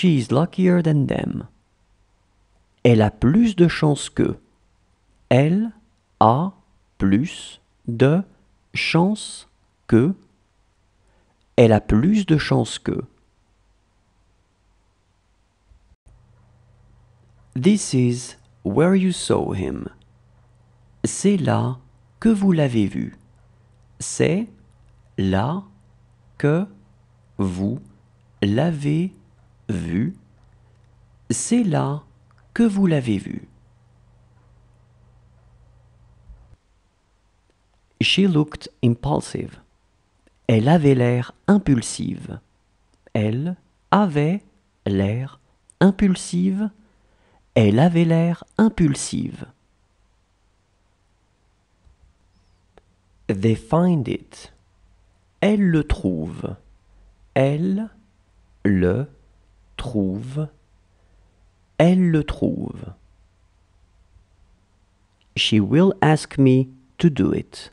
She's luckier than them. Elle a plus de chance que. Elle a plus de chance que. Elle a plus de chance que. This is where you saw him. C'est là que vous l'avez vu. C'est là que vous l'avez vu vu, c'est là que vous l'avez vu. She looked impulsive. Elle avait l'air impulsive. Elle avait l'air impulsive. Elle avait l'air impulsive. They find it. Elle le trouve. Elle le trouve, elle le trouve. She will ask me to do it.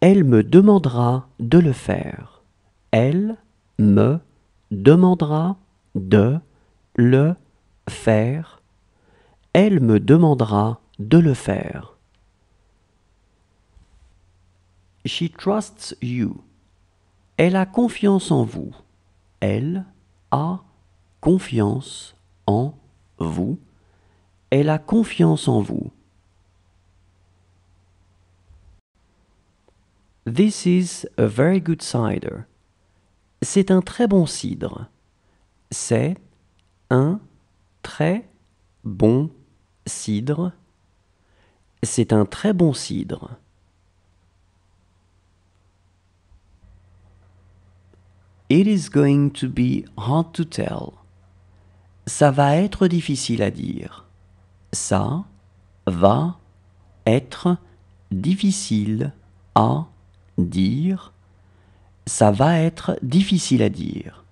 Elle me demandera de le faire. Elle me demandera de le faire. Elle me demandera de le faire. She trusts you. Elle a confiance en vous. Elle a confiance en vous. Elle a confiance en vous. This is a very good cider. C'est un très bon cidre. C'est un très bon cidre. C'est un très bon cidre. It is going to be hard to tell. Ça va être difficile à dire. Ça va être difficile à dire. Ça va être difficile à dire.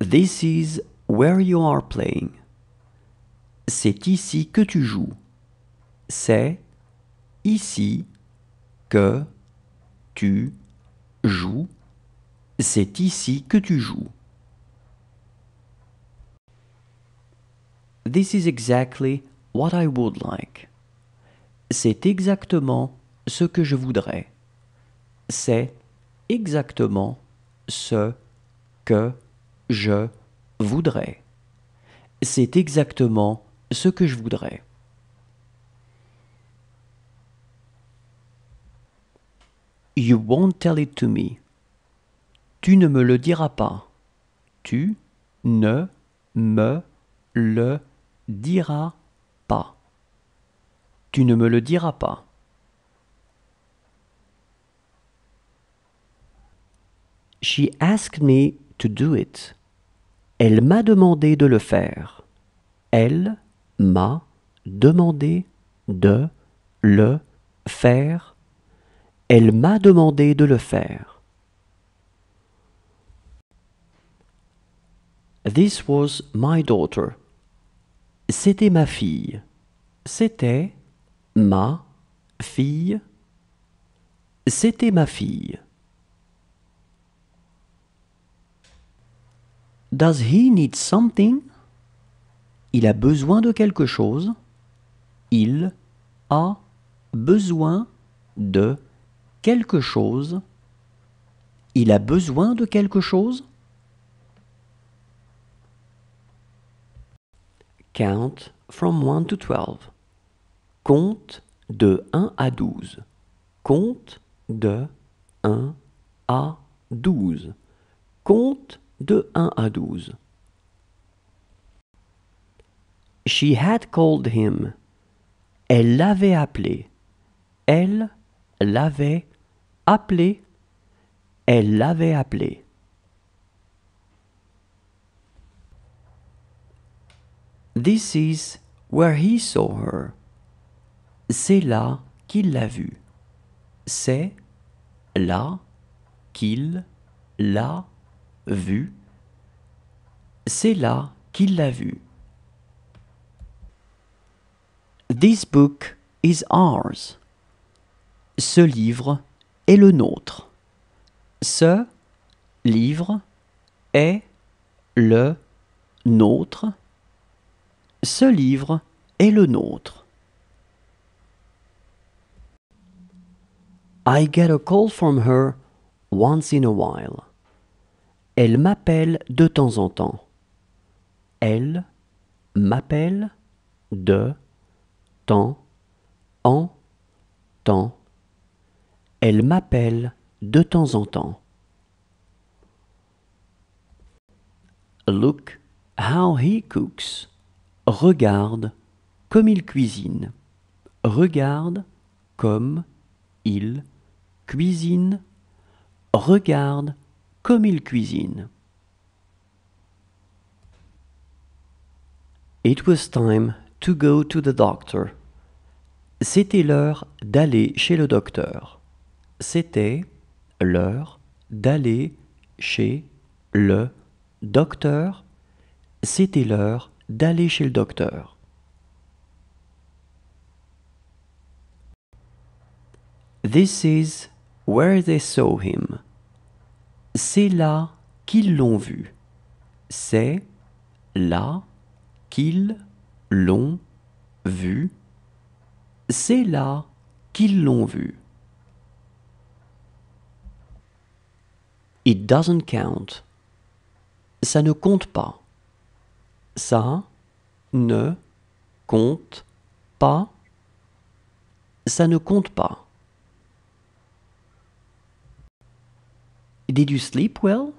This is where you are playing. C'est ici que tu joues. C'est ici que tu joues. C'est ici que tu joues. This is exactly what I would like. C'est exactement ce que je voudrais. C'est exactement ce que je voudrais. C'est exactement ce que je voudrais. You won't tell it to me. Tu ne me le diras pas. Tu ne me le diras pas. Tu ne me le diras pas. She asked me to do it. Elle m'a demandé de le faire. Elle m'a demandé de le faire. Elle m'a demandé de le faire. This was my daughter. C'était ma fille. C'était ma fille. C'était ma fille. Does he need something? Il a besoin de quelque chose. Il a besoin de quelque chose. Il a besoin de quelque chose. Count from 1 to 12. Compte de 1 à 12. Compte de 1 à 12. Compte de 1 à 12. She had called him. Elle l'avait appelé. Elle l'avait appelé. Elle l'avait appelé. This is where he saw her. C'est là qu'il l'a vue. C'est là qu'il l'a vue. C'est là qu'il l'a vue. This book is ours. Ce livre est le nôtre. Ce livre est le nôtre. Ce livre est le nôtre. I get a call from her once in a while. Elle m'appelle de temps en temps. Elle m'appelle de temps en temps. Elle m'appelle de temps en temps. Look how he cooks. Regarde comme il cuisine. Regarde comme il cuisine. Regarde comme il cuisine. It was time to go to the doctor. C'était l'heure d'aller chez le docteur. C'était l'heure d'aller chez le docteur. C'était l'heure d'aller chez le docteur. This is where they saw him. C'est là qu'ils l'ont vu. C'est là qu'ils l'ont vu. C'est là qu'ils l'ont vu. It doesn't count. Ça ne compte pas ça ne compte pas. Ça ne compte pas. Did you sleep well?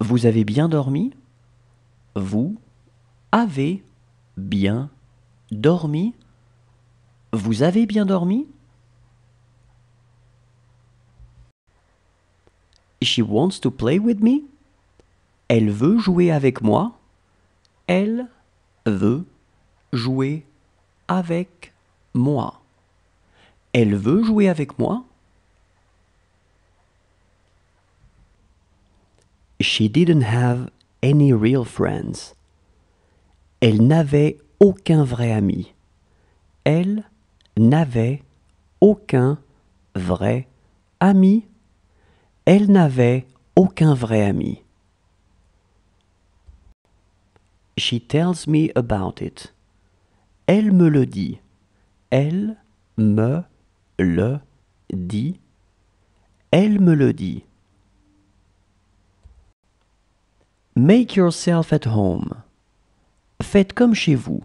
Vous avez bien dormi? Vous avez bien dormi? Vous avez bien dormi? She wants to play with me? Elle veut jouer avec moi? Elle veut jouer avec moi. Elle veut jouer avec moi. She didn't have any real friends. Elle n'avait aucun vrai ami. Elle n'avait aucun vrai ami. Elle n'avait aucun vrai ami. She tells me about it. Elle me le dit. Elle me le dit. Elle me le dit. Make yourself at home. Faites comme chez vous.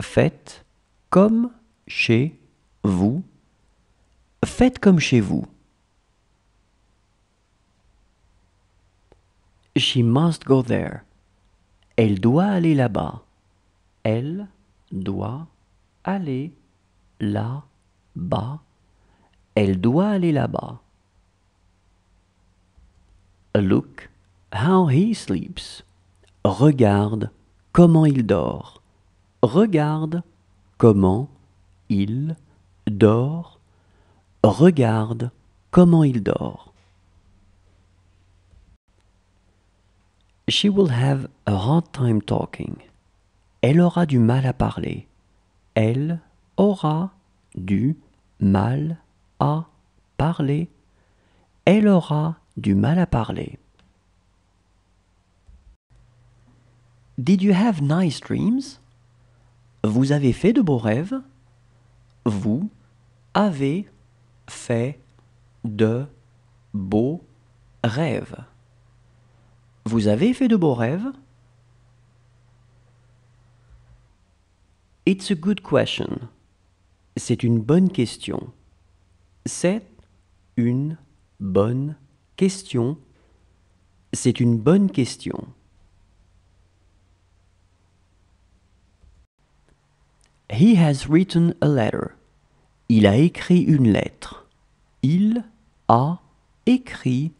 Faites comme chez vous. Faites comme chez vous. She must go there. Elle doit aller là-bas. Elle doit aller là-bas. Elle doit aller là-bas. Look how he sleeps. Regarde comment il dort. Regarde comment il dort. Regarde comment il dort. She will have a hard time talking. Elle aura du mal à parler. Elle aura du mal à parler. Elle aura du mal à parler. Did you have nice dreams? Vous avez fait de beaux rêves? Vous avez fait de beaux rêves. Vous avez fait de beaux rêves It's a good question. C'est une bonne question. C'est une bonne question. C'est une bonne question. He has written a letter. Il a écrit une lettre. Il a écrit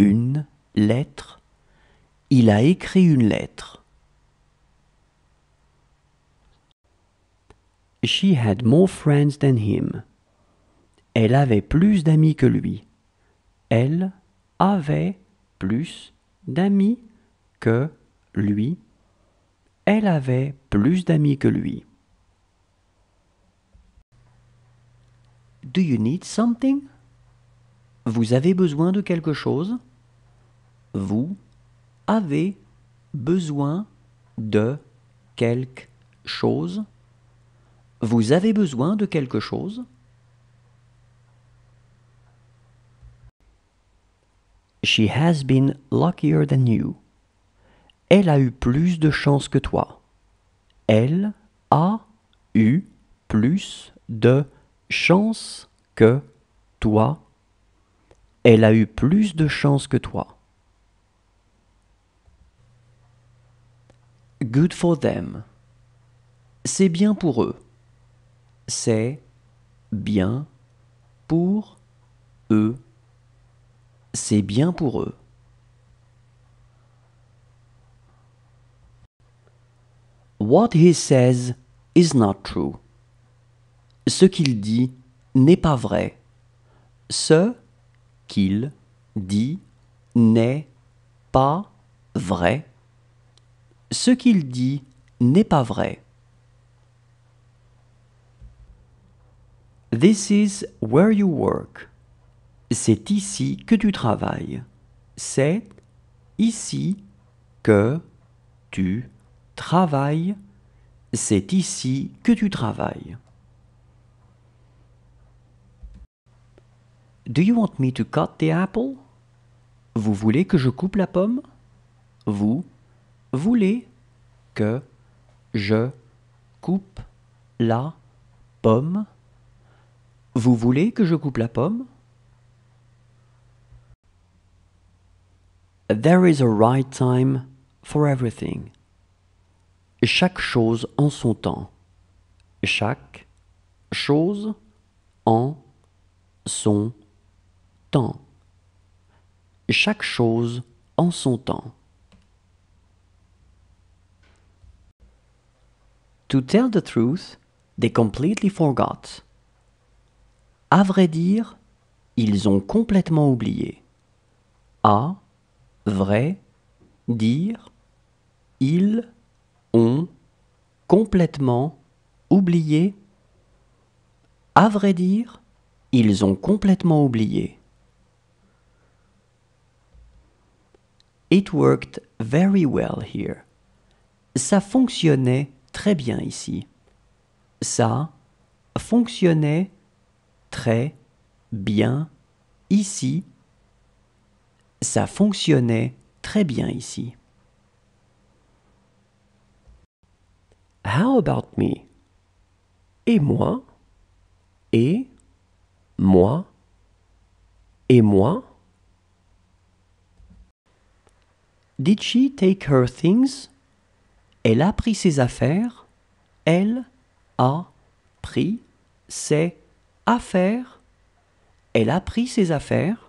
une lettre. Il a écrit une lettre. She had more friends than him. Elle avait plus d'amis que lui. Elle avait plus d'amis que lui. Elle avait plus d'amis que lui. Do you need something? Vous avez besoin de quelque chose? Vous avez besoin de quelque chose. Vous avez besoin de quelque chose. She has been luckier than you. Elle a eu plus de chance que toi. Elle a eu plus de chance que toi. Elle a eu plus de chance que toi. Good for them. C'est bien pour eux. C'est bien pour eux. C'est bien pour eux. What he says is not true. Ce qu'il dit n'est pas vrai. Ce qu'il dit n'est pas vrai ce qu'il dit n'est pas vrai. This is where you work. C'est ici que tu travailles. C'est ici que tu travailles. C'est ici que tu travailles. Do you want me to cut the apple? Vous voulez que je coupe la pomme? Vous voulez que je coupe la pomme Vous voulez que je coupe la pomme There is a right time for everything. Chaque chose en son temps. Chaque chose en son temps. Chaque chose en son temps. To tell the truth, they completely forgot. À vrai dire, ils ont complètement oublié. À, vrai, dire, ils ont complètement oublié. À vrai dire, ils ont complètement oublié. It worked very well here. Ça fonctionnait très bien ici. Ça fonctionnait très bien ici. Ça fonctionnait très bien ici. How about me? Et moi? Et moi? Et moi? Did she take her things? Elle a pris ses affaires. Elle a pris ses affaires. Elle a pris ses affaires.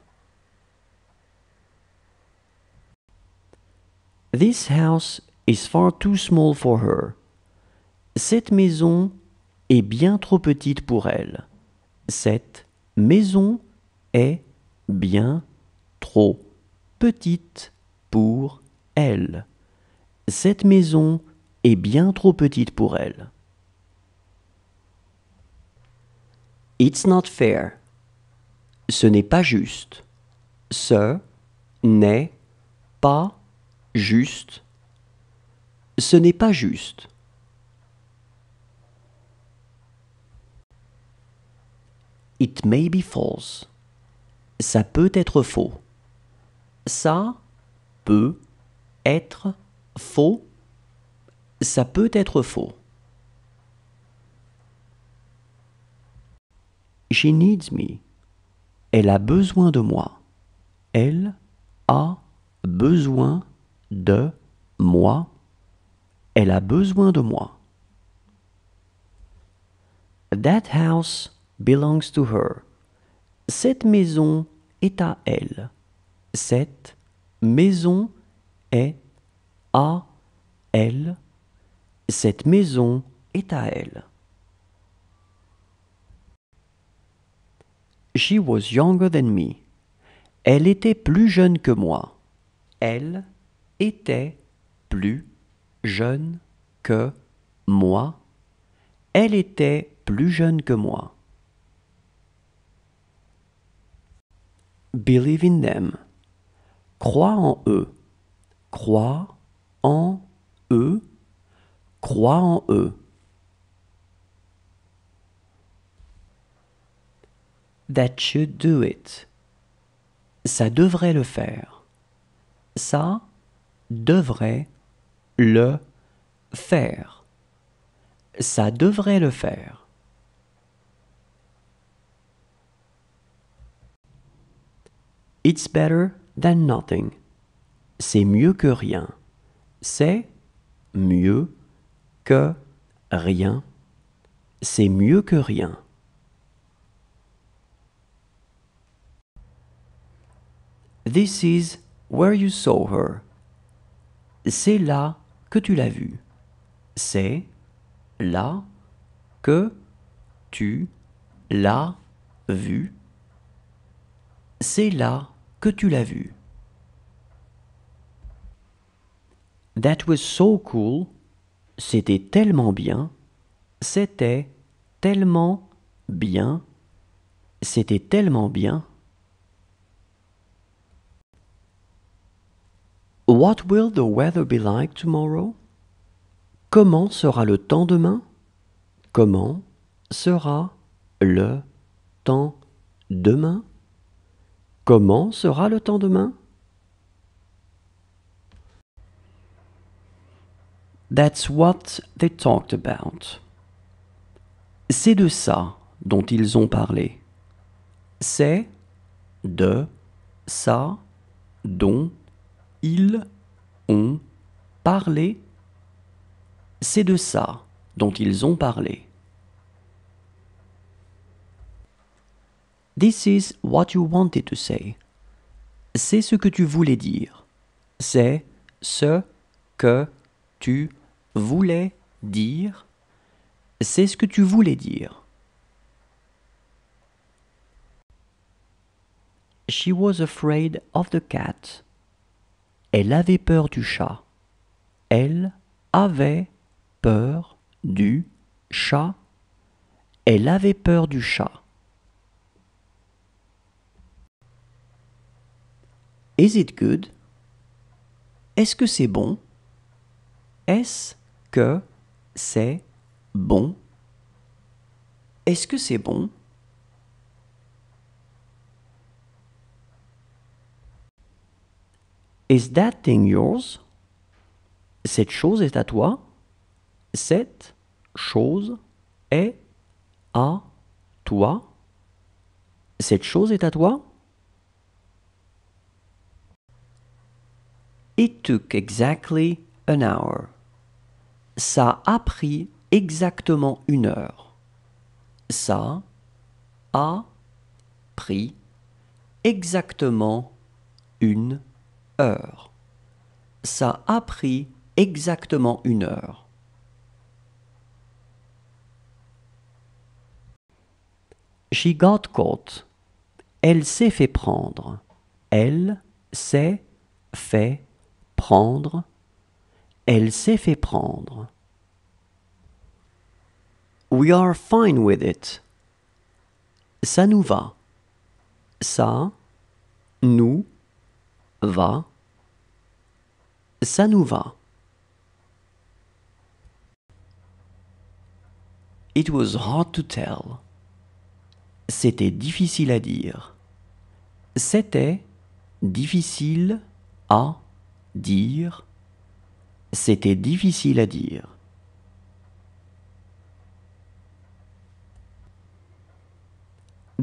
This house is far too small for her. Cette maison est bien trop petite pour elle. Cette maison est bien trop petite pour elle cette maison est bien trop petite pour elle. It's not fair. Ce n'est pas juste. Ce n'est pas juste. Ce n'est pas juste. It may be false. Ça peut être faux. Ça peut être faux, ça peut être faux. She needs me. Elle a besoin de moi. Elle a besoin de moi. Elle a besoin de moi. That house belongs to her. Cette maison est à elle. Cette maison est à elle, cette maison est à elle. She was younger than me. Elle était plus jeune que moi. Elle était plus jeune que moi. Elle était plus jeune que moi. Believe in them. Crois en eux. Crois en eux, crois en eux. That should do it. Ça devrait le faire. Ça devrait le faire. Ça devrait le faire. It's better than nothing. C'est mieux que rien c'est mieux que rien. C'est mieux que rien. This is where you saw her. C'est là que tu l'as vue. C'est là que tu l'as vue. C'est là que tu l'as vue. That was so cool. C'était tellement bien. C'était tellement bien. C'était tellement bien. What will the weather be like tomorrow? Comment sera le temps demain? Comment sera le temps demain? Comment sera le temps demain? That's what they talked about. C'est de ça dont ils ont parlé. C'est de ça dont ils ont parlé. C'est de ça dont ils ont parlé. This is what you wanted to say. C'est ce que tu voulais dire. C'est ce que tu voulait dire, c'est ce que tu voulais dire. She was afraid of the cat. Elle avait peur du chat. Elle avait peur du chat. Elle avait peur du chat. Is it good? Est-ce que c'est bon? Est-ce que c'est bon Est-ce que c'est bon Is that thing yours Cette chose est à toi Cette chose est à toi Cette chose est à toi It took exactly an hour. Ça a pris exactement une heure. Ça a pris exactement une heure. Ça a pris exactement une heure. She got caught. Elle s'est fait prendre. Elle s'est fait prendre elle s'est fait prendre. We are fine with it. Ça nous va. Ça nous va. Ça nous va. It was hard to tell. C'était difficile à dire. C'était difficile à dire. C'était difficile à dire.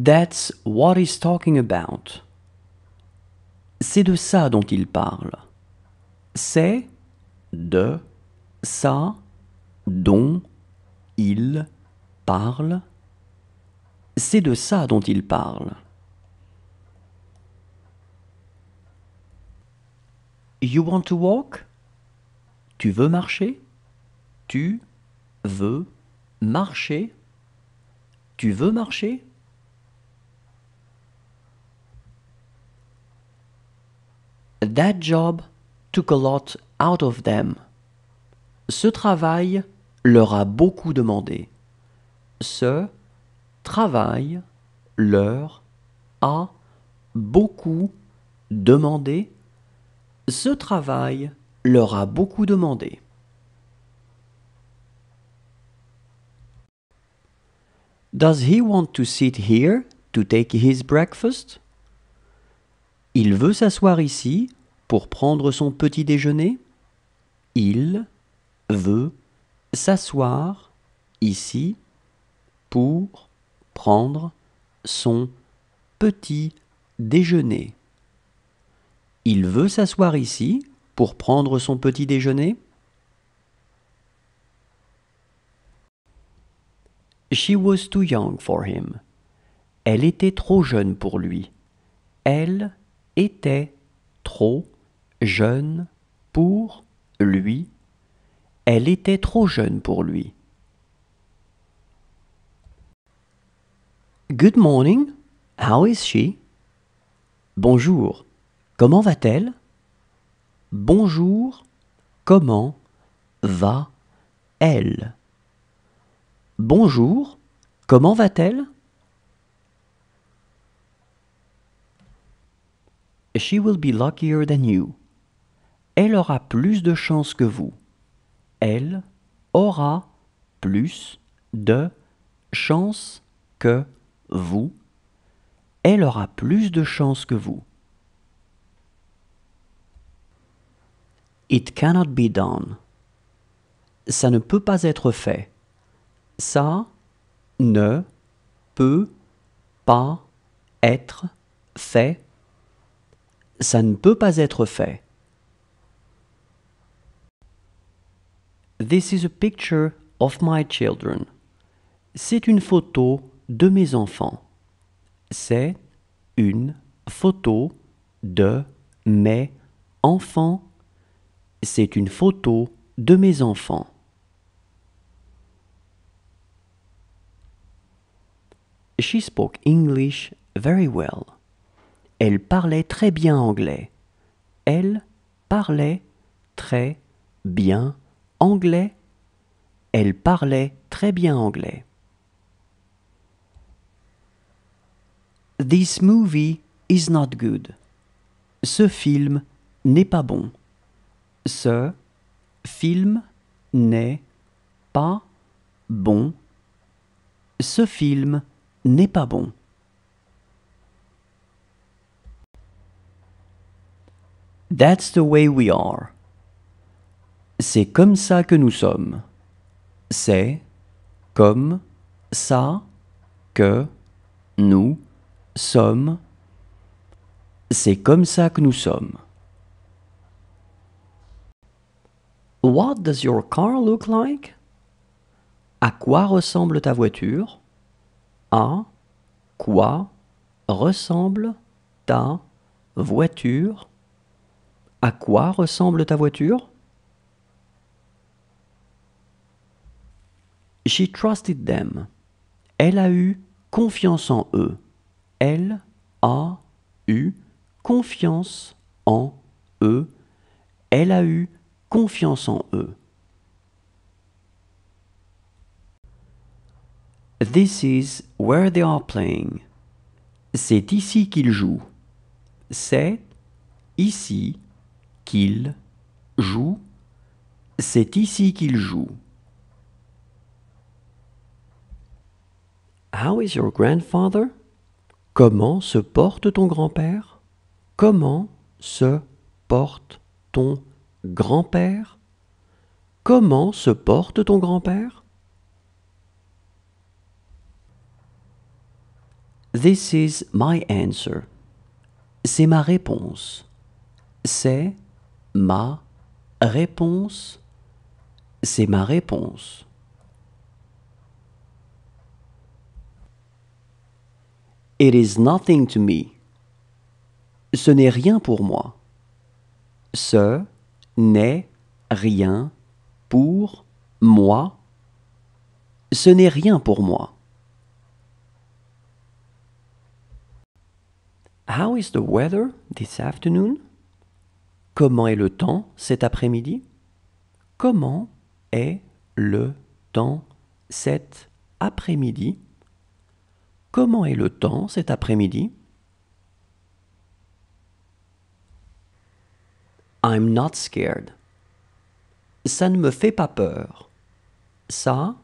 That's what he's talking about. C'est de ça dont il parle. C'est de ça dont il parle. C'est de ça dont il parle. You want to walk? Tu veux marcher Tu veux marcher Tu veux marcher That job took a lot out of them. Ce travail leur a beaucoup demandé. Ce travail leur a beaucoup demandé. Ce travail leur a beaucoup demandé. Does he want to sit here to take his breakfast? Il veut s'asseoir ici pour prendre son petit déjeuner? Il veut s'asseoir ici pour prendre son petit déjeuner. Il veut s'asseoir ici pour prendre son petit déjeuner She was too young for him. Elle était trop jeune pour lui. Elle était trop jeune pour lui. Elle était trop jeune pour lui. Good morning. How is she? Bonjour. Comment va-t-elle? Bonjour, comment va elle Bonjour, comment va-t-elle She will be luckier than you. Elle aura plus de chance que vous. Elle aura plus de chance que vous. Elle aura plus de chance que vous. It cannot be done. Ça ne peut pas être fait. Ça ne peut pas être fait. Ça ne peut pas être fait. This is a picture of my children. C'est une photo de mes enfants. C'est une photo de mes enfants. C'est une photo de mes enfants. She spoke English very well. Elle parlait très bien anglais. Elle parlait très bien anglais. Elle parlait très bien anglais. This movie is not good. Ce film n'est pas bon. Ce film n'est pas bon. Ce film n'est pas bon. That's the way we are. C'est comme ça que nous sommes. C'est comme ça que nous sommes. C'est comme ça que nous sommes. What does your car look like? À quoi ressemble ta voiture? À quoi ressemble ta voiture? À quoi ressemble ta voiture? She trusted them. Elle a eu confiance en eux. Elle a eu confiance en eux. Elle a eu confiance en eux. This is where they are playing. C'est ici qu'ils jouent. C'est ici qu'ils jouent. C'est ici qu'ils jouent. How is your grandfather? Comment se porte ton grand-père? Comment se porte ton grand-père Comment se porte ton grand-père This is my answer. C'est ma réponse. C'est ma réponse. C'est ma réponse. It is nothing to me. Ce n'est rien pour moi. Ce n'est rien pour moi. Ce n'est rien pour moi. How is the weather this afternoon? Comment est le temps cet après-midi? Comment est le temps cet après-midi? Comment est le temps cet après-midi? I'm not scared. Ça ne me fait pas peur. Ça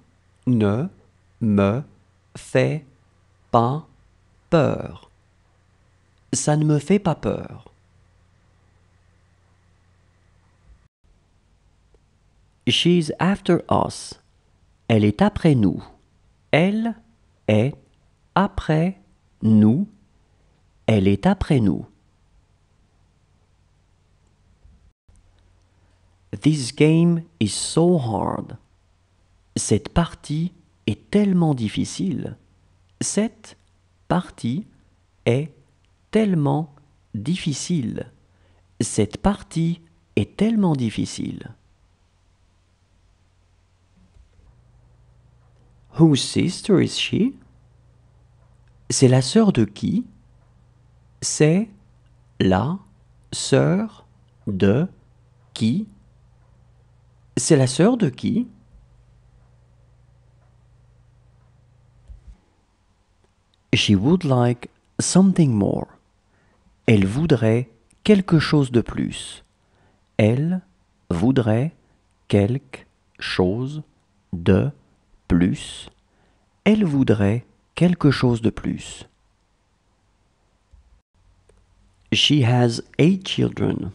ne me fait pas peur. Ça ne me fait pas peur. She's after us. Elle est après nous. Elle est après nous. Elle est après nous. This game is so hard. Cette partie est tellement difficile. Cette partie est tellement difficile. Cette partie est tellement difficile. Whose sister is she? C'est la sœur de qui? C'est la sœur de qui? C'est la sœur de qui She would like something more. Elle voudrait quelque chose de plus. Elle voudrait quelque chose de plus. Elle voudrait quelque chose de plus. She has eight children.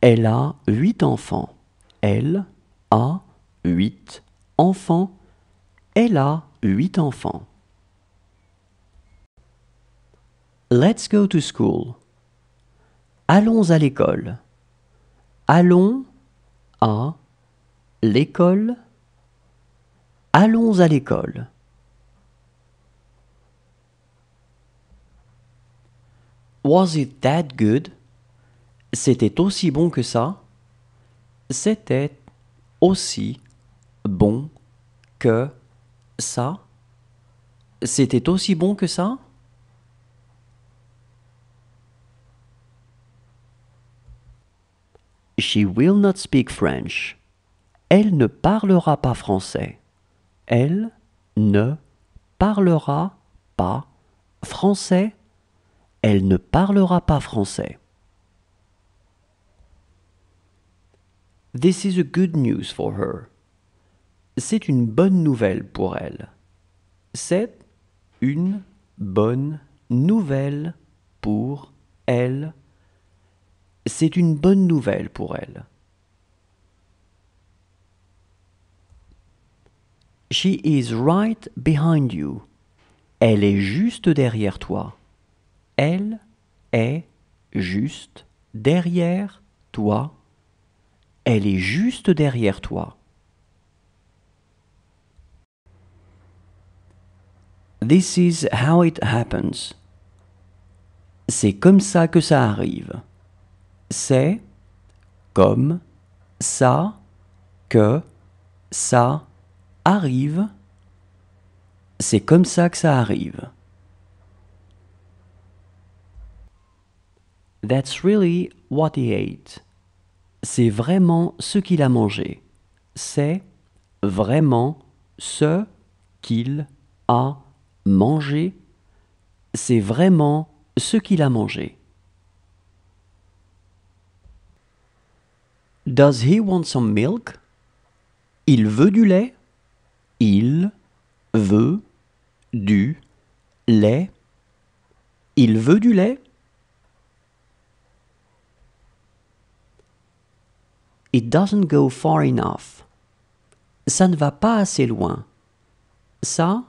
Elle a huit enfants. Elle a huit enfants. Elle a huit enfants. Let's go to school. Allons à l'école. Allons à l'école. Allons à l'école. Was it that good? C'était aussi bon que ça. C'était aussi bon que ça C'était aussi bon que ça She will not speak French. Elle ne parlera pas français. Elle ne parlera pas français. Elle ne parlera pas français. This is a good news for her. C'est une bonne nouvelle pour elle. C'est une bonne nouvelle pour elle. C'est une bonne nouvelle pour elle. She is right behind you. Elle est juste derrière toi. Elle est juste derrière toi. Elle est juste derrière toi. This is how it happens. C'est comme ça que ça arrive. C'est comme ça que ça arrive. C'est comme ça que ça arrive. That's really what he ate c'est vraiment ce qu'il a mangé. C'est vraiment ce qu'il a mangé. C'est vraiment ce qu'il a mangé. Does he want some milk? Il veut du lait. Il veut du lait. Il veut du lait. It doesn't go far enough. Ça ne va pas assez loin. Ça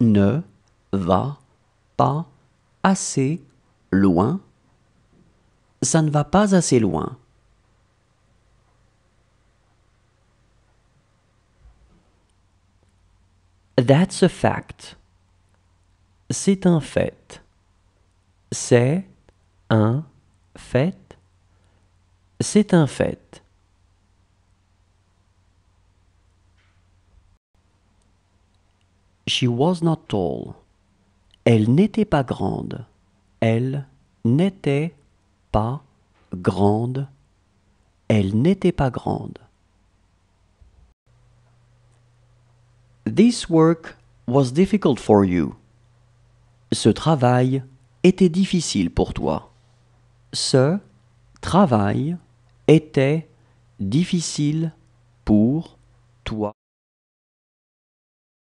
ne va pas assez loin. Ça ne va pas assez loin. That's a fact. C'est un fait. C'est un fait. C'est un fait. She was not tall. Elle n'était pas grande. Elle n'était pas grande. Elle n'était pas grande. This work was difficult for you. Ce travail était difficile pour toi. Ce travail était difficile pour toi.